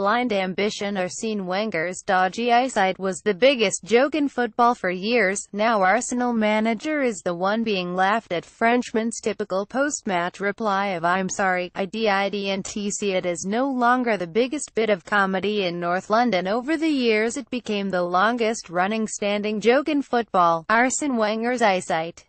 blind ambition Arsene Wenger's dodgy eyesight was the biggest joke in football for years, now Arsenal manager is the one being laughed at Frenchman's typical post-match reply of I'm sorry, I didn't see it is no longer the biggest bit of comedy in North London over the years it became the longest running standing joke in football, Arsene Wenger's eyesight.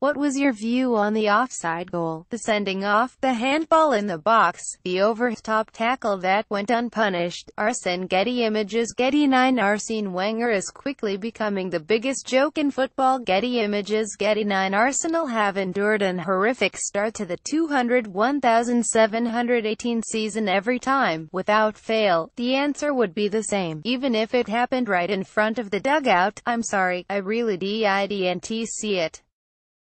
What was your view on the offside goal, the sending off, the handball in the box, the over-top tackle that went unpunished? Arsene Getty Images Getty 9 Arsene Wenger is quickly becoming the biggest joke in football Getty Images Getty 9 Arsenal have endured an horrific start to the 201,718 season every time, without fail. The answer would be the same, even if it happened right in front of the dugout. I'm sorry, I really didn't see it.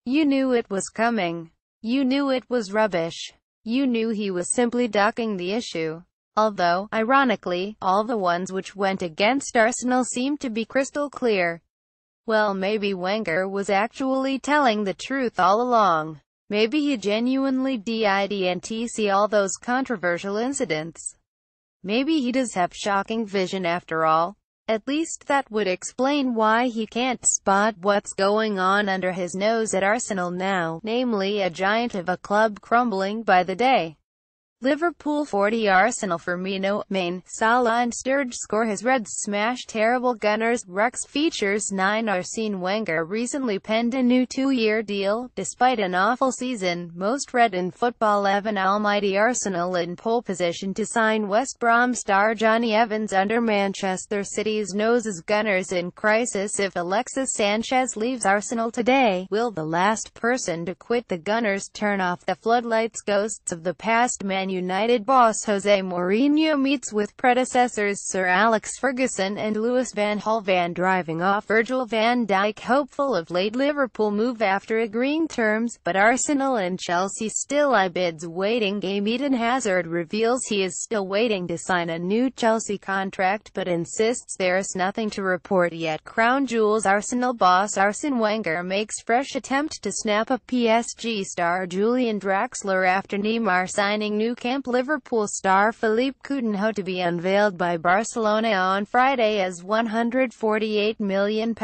You knew it was coming. You knew it was rubbish. You knew he was simply ducking the issue. Although, ironically, all the ones which went against Arsenal seemed to be crystal clear. Well maybe Wenger was actually telling the truth all along. Maybe he genuinely didn't see all those controversial incidents. Maybe he does have shocking vision after all. At least that would explain why he can't spot what's going on under his nose at Arsenal now, namely a giant of a club crumbling by the day. Liverpool 40 Arsenal Firmino, Main, Salah and Sturridge score his Reds smash terrible Gunners, Rex features 9 Arsene Wenger recently penned a new two-year deal, despite an awful season, most read in football 11 almighty Arsenal in pole position to sign West Brom star Johnny Evans under Manchester City's noses Gunners in crisis if Alexis Sanchez leaves Arsenal today, will the last person to quit the Gunners turn off the floodlights ghosts of the past Man United boss Jose Mourinho meets with predecessors Sir Alex Ferguson and Louis van Hal van driving off Virgil van Dijk hopeful of late Liverpool move after agreeing terms, but Arsenal and Chelsea still I bids waiting game Eden Hazard reveals he is still waiting to sign a new Chelsea contract but insists there is nothing to report yet Crown Jewels Arsenal boss Arsene Wenger makes fresh attempt to snap up PSG star Julian Draxler after Neymar signing new Camp Liverpool star Philippe Coutinho to be unveiled by Barcelona on Friday as £148 million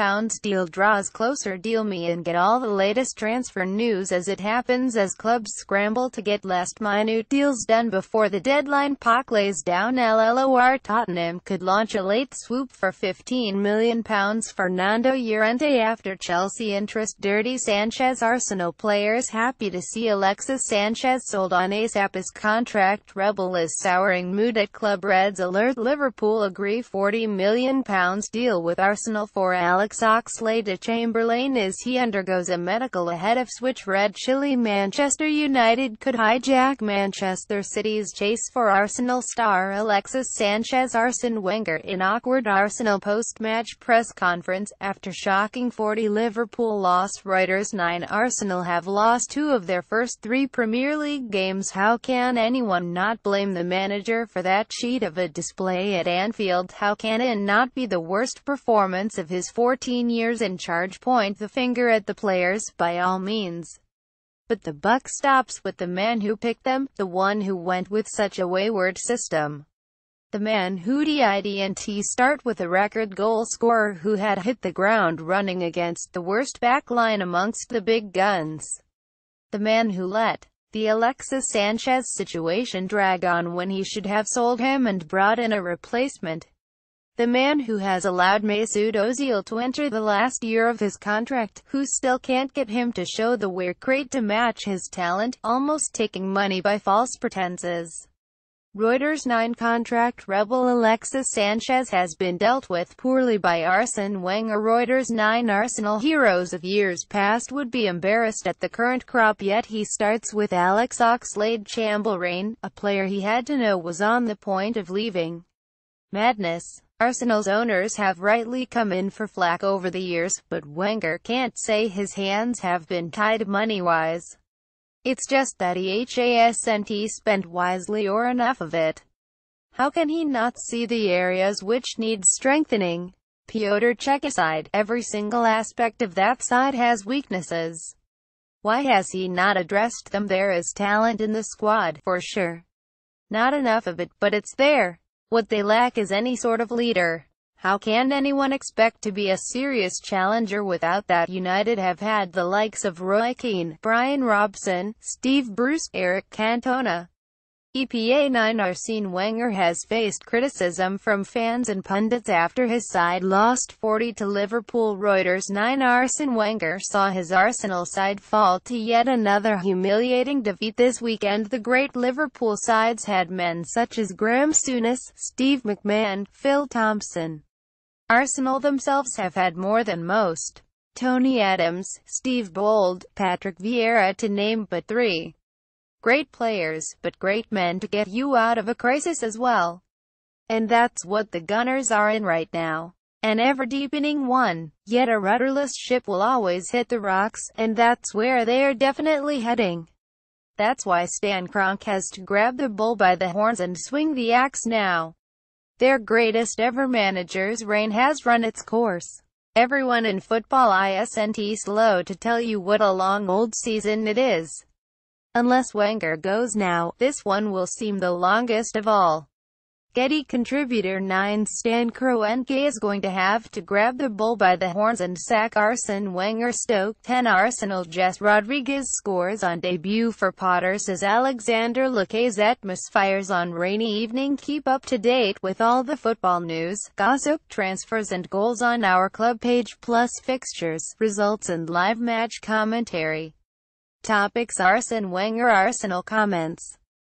deal draws closer deal me and get all the latest transfer news as it happens as clubs scramble to get last-minute deals done before the deadline Pock lays down LLOR Tottenham could launch a late swoop for £15 million Fernando Llorente after Chelsea interest Dirty Sanchez Arsenal players happy to see Alexis Sanchez sold on ASAP is con contract Rebel is souring mood at club Reds alert Liverpool agree £40 million deal with Arsenal for Alex Oxlade-Chamberlain as he undergoes a medical ahead of switch Red Chile Manchester United could hijack Manchester City's chase for Arsenal star Alexis Sanchez Arsene Wenger in awkward Arsenal post-match press conference after shocking 40 Liverpool loss Reuters 9 Arsenal have lost two of their first three Premier League games how can anyone not blame the manager for that sheet of a display at Anfield? How can it not be the worst performance of his 14 years in charge? Point the finger at the players, by all means. But the buck stops with the man who picked them, the one who went with such a wayward system. The man who didn't start with a record goal scorer who had hit the ground running against the worst backline amongst the big guns. The man who let the Alexis Sanchez situation drag on when he should have sold him and brought in a replacement. The man who has allowed Mesut Ozil to enter the last year of his contract, who still can't get him to show the wear crate to match his talent, almost taking money by false pretenses. Reuters 9 contract rebel Alexis Sanchez has been dealt with poorly by Arsene Wenger Reuters 9 Arsenal heroes of years past would be embarrassed at the current crop yet he starts with Alex Oxlade-Chamberlain, a player he had to know was on the point of leaving. Madness. Arsenal's owners have rightly come in for flack over the years, but Wenger can't say his hands have been tied money-wise. It's just that he hasn't spent wisely or enough of it. How can he not see the areas which need strengthening? Piotr Chekaside, every single aspect of that side has weaknesses. Why has he not addressed them? There is talent in the squad, for sure. Not enough of it, but it's there. What they lack is any sort of leader. How can anyone expect to be a serious challenger without that? United have had the likes of Roy Keane, Brian Robson, Steve Bruce, Eric Cantona, EPA 9 Arsene Wenger has faced criticism from fans and pundits after his side lost 40 to Liverpool Reuters 9 Arsene Wenger saw his Arsenal side fall to yet another humiliating defeat this weekend the great Liverpool sides had men such as Graham Souness, Steve McMahon, Phil Thompson, Arsenal themselves have had more than most. Tony Adams, Steve Bold, Patrick Vieira to name but three. Great players, but great men to get you out of a crisis as well. And that's what the Gunners are in right now. An ever-deepening one. Yet a rudderless ship will always hit the rocks, and that's where they are definitely heading. That's why Stan Kroenke has to grab the bull by the horns and swing the axe now. Their greatest ever manager's reign has run its course. Everyone in football isn't slow to tell you what a long old season it is. Unless Wenger goes now, this one will seem the longest of all. Getty contributor 9 Stan Kroenke is going to have to grab the bull by the horns and sack Arsene Wenger Stoke 10 Arsenal Jess Rodriguez scores on debut for Potters as Alexander Lacazette misfires on rainy evening keep up to date with all the football news, gossip, transfers and goals on our club page plus fixtures, results and live match commentary. Topics Arsene Wenger Arsenal comments